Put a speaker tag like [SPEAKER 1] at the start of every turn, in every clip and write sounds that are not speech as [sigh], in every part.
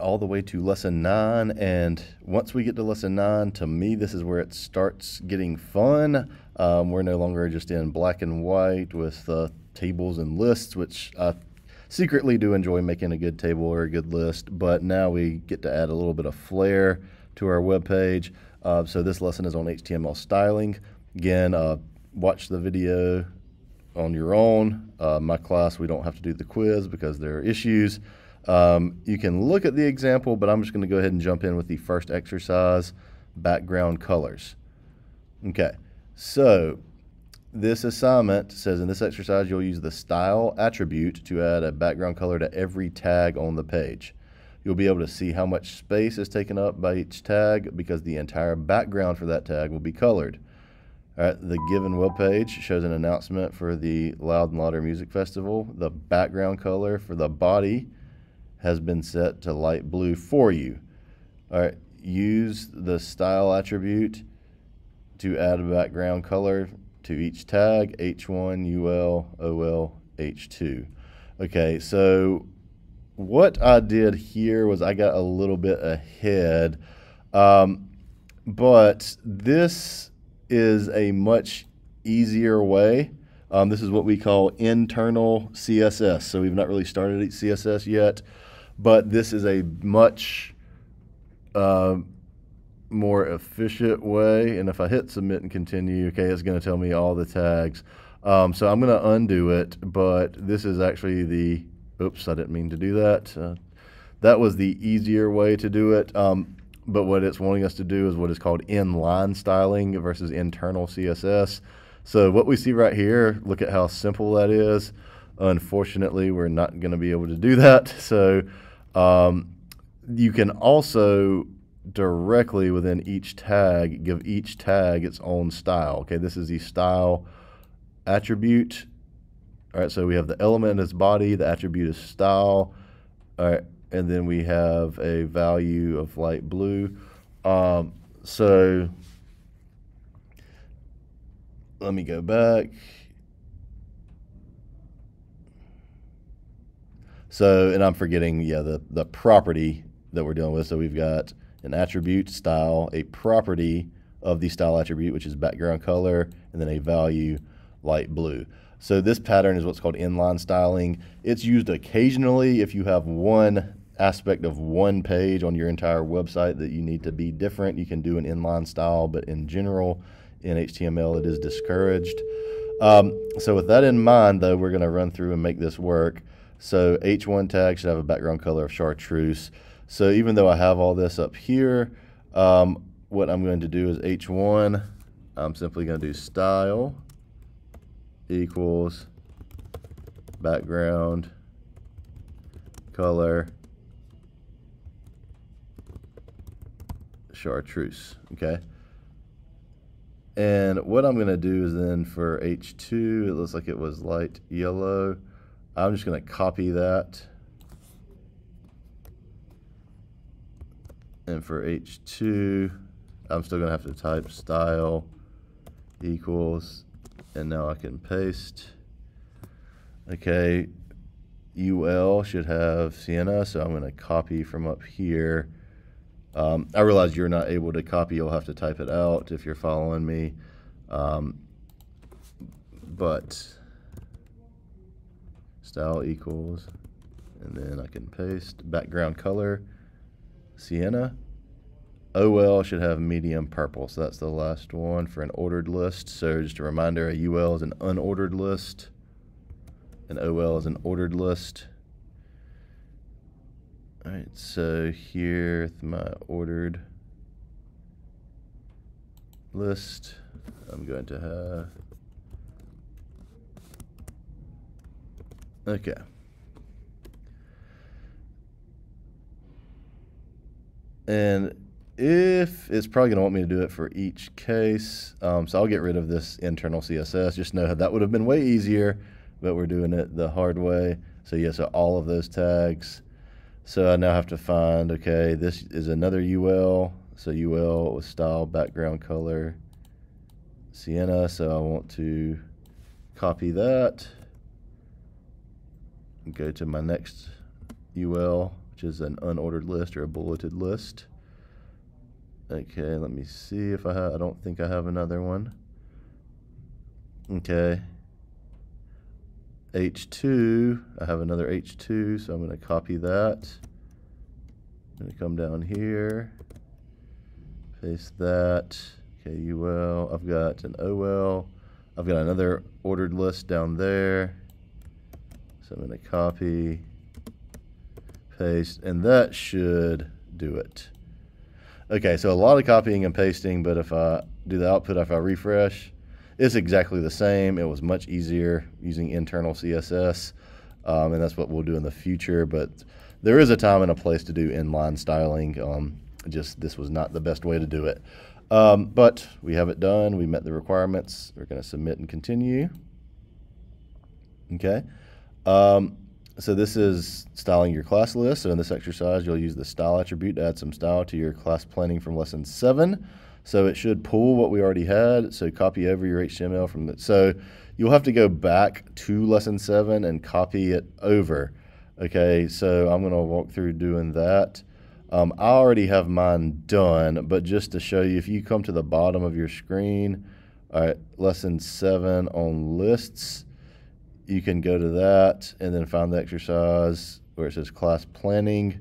[SPEAKER 1] all the way to lesson nine. And once we get to lesson nine, to me, this is where it starts getting fun. Um, we're no longer just in black and white with uh, tables and lists, which I secretly do enjoy making a good table or a good list. But now we get to add a little bit of flair to our web page. Uh, so this lesson is on HTML styling. Again, uh, watch the video on your own. Uh, my class, we don't have to do the quiz because there are issues. Um, you can look at the example, but I'm just going to go ahead and jump in with the first exercise, background colors. Okay, so this assignment says in this exercise you'll use the style attribute to add a background color to every tag on the page. You'll be able to see how much space is taken up by each tag because the entire background for that tag will be colored. All right, the given web page shows an announcement for the Loud and Louder Music Festival. The background color for the body has been set to light blue for you. All right, use the style attribute to add a background color to each tag, H1, UL, OL, H2. Okay, so what I did here was I got a little bit ahead, um, but this is a much easier way. Um, this is what we call internal CSS. So we've not really started CSS yet but this is a much uh, more efficient way. And if I hit submit and continue, okay, it's going to tell me all the tags. Um, so I'm going to undo it, but this is actually the, oops, I didn't mean to do that. Uh, that was the easier way to do it. Um, but what it's wanting us to do is what is called inline styling versus internal CSS. So what we see right here, look at how simple that is. Unfortunately, we're not going to be able to do that. [laughs] So um, you can also directly within each tag give each tag its own style. Okay, this is the style attribute. All right, so we have the element in its body, the attribute is style. All right, and then we have a value of light blue. Um, so let me go back So, and I'm forgetting, yeah, the, the property that we're dealing with. So we've got an attribute style, a property of the style attribute, which is background color, and then a value light blue. So this pattern is what's called inline styling. It's used occasionally if you have one aspect of one page on your entire website that you need to be different. You can do an inline style, but in general, in HTML, it is discouraged. Um, so with that in mind, though, we're going to run through and make this work. So h one tag should have a background color of chartreuse. So even though I have all this up here, um, what I'm going to do is H1, I'm simply going to do style equals background color chartreuse, okay? And what I'm going to do is then for H2, it looks like it was light yellow. I'm just going to copy that. And for H2, I'm still going to have to type style equals, and now I can paste. Okay, UL should have Sienna, so I'm going to copy from up here. Um, I realize you're not able to copy. You'll have to type it out if you're following me. Um, but style equals, and then I can paste background color, sienna. OL oh, should have medium purple, so that's the last one for an ordered list. So just a reminder, a UL is an unordered list, an OL is an ordered list. All right, so here's my ordered list. I'm going to have Okay. And if it's probably going to want me to do it for each case, um, so I'll get rid of this internal CSS. Just know that would have been way easier, but we're doing it the hard way. So yeah, so all of those tags. So I now have to find, okay, this is another UL. So UL with style, background color, sienna. So I want to copy that go to my next UL, which is an unordered list or a bulleted list. Okay, let me see if I have, I don't think I have another one. Okay. H2, I have another H2, so I'm going to copy that. I'm going to come down here, paste that. Okay, UL, I've got an OL, I've got another ordered list down there. So I'm going to copy, paste, and that should do it. Okay, so a lot of copying and pasting, but if I do the output, if I refresh, it's exactly the same. It was much easier using internal CSS, um, and that's what we'll do in the future. But there is a time and a place to do inline styling. Um, just this was not the best way to do it. Um, but we have it done. We met the requirements. We're going to submit and continue. Okay. Um, so this is styling your class list. So in this exercise, you'll use the style attribute to add some style to your class planning from lesson seven. So it should pull what we already had. So copy over your HTML from the, so you'll have to go back to lesson seven and copy it over. Okay, so I'm gonna walk through doing that. Um, I already have mine done, but just to show you, if you come to the bottom of your screen, all right, lesson seven on lists, you can go to that and then find the exercise where it says class planning.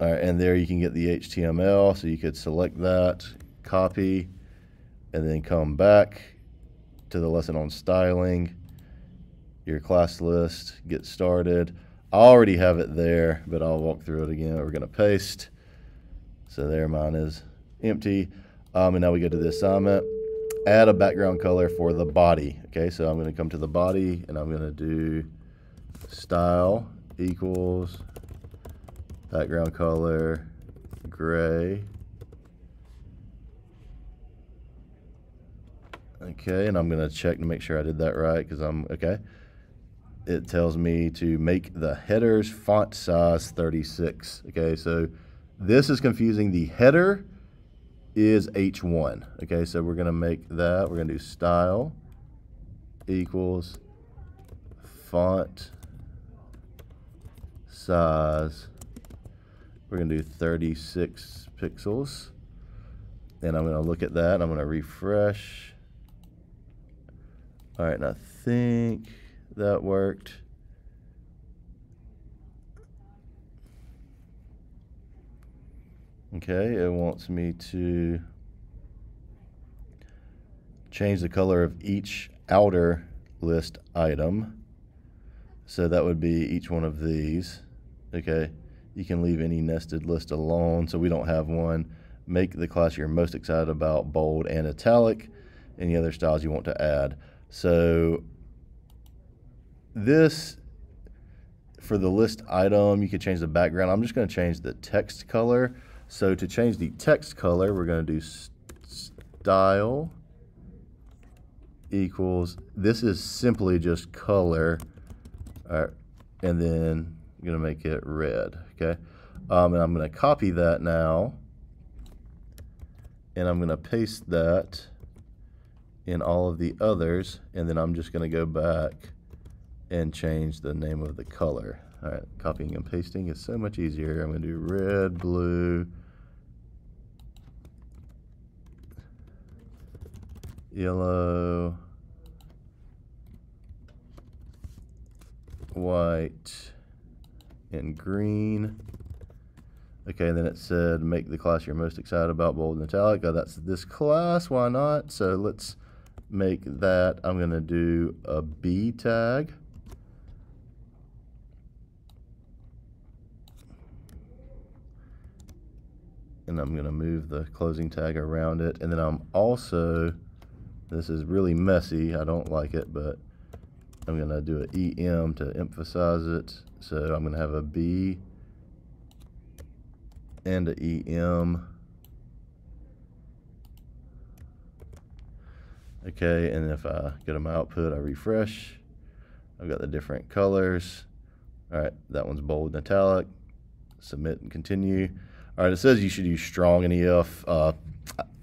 [SPEAKER 1] All right, and there you can get the HTML, so you could select that, copy, and then come back to the lesson on styling, your class list, get started. I already have it there, but I'll walk through it again. We're gonna paste. So there mine is empty. Um, and now we go to the assignment add a background color for the body. Okay, so I'm going to come to the body and I'm going to do style equals background color gray. Okay, and I'm going to check to make sure I did that right because I'm okay. It tells me to make the headers font size 36. Okay, so this is confusing the header is H1. Okay, so we're going to make that. We're going to do style equals font size. We're going to do 36 pixels. And I'm going to look at that. I'm going to refresh. All right, and I think that worked. Okay, it wants me to change the color of each outer list item. So that would be each one of these. Okay, you can leave any nested list alone so we don't have one. Make the class you're most excited about bold and italic. Any other styles you want to add. So this for the list item, you could change the background. I'm just going to change the text color so to change the text color, we're going to do style equals, this is simply just color, and then I'm going to make it red, okay? Um, and I'm going to copy that now, and I'm going to paste that in all of the others, and then I'm just going to go back and change the name of the color. All right, copying and pasting is so much easier. I'm going to do red, blue, yellow, white, and green. Okay, then it said make the class you're most excited about bold and italic. Oh, that's this class. Why not? So let's make that. I'm going to do a B tag. And I'm going to move the closing tag around it. And then I'm also this is really messy. I don't like it, but I'm going to do an EM to emphasize it. So I'm going to have a B and an EM. Okay, and if I go to my output, I refresh. I've got the different colors. All right, that one's bold and italic. Submit and continue. All right, it says you should use strong and EF. Uh,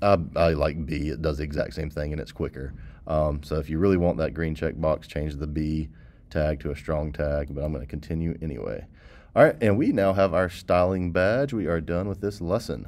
[SPEAKER 1] I, I like B. It does the exact same thing and it's quicker. Um, so if you really want that green check box, change the B tag to a strong tag, but I'm going to continue anyway. All right, and we now have our styling badge. We are done with this lesson.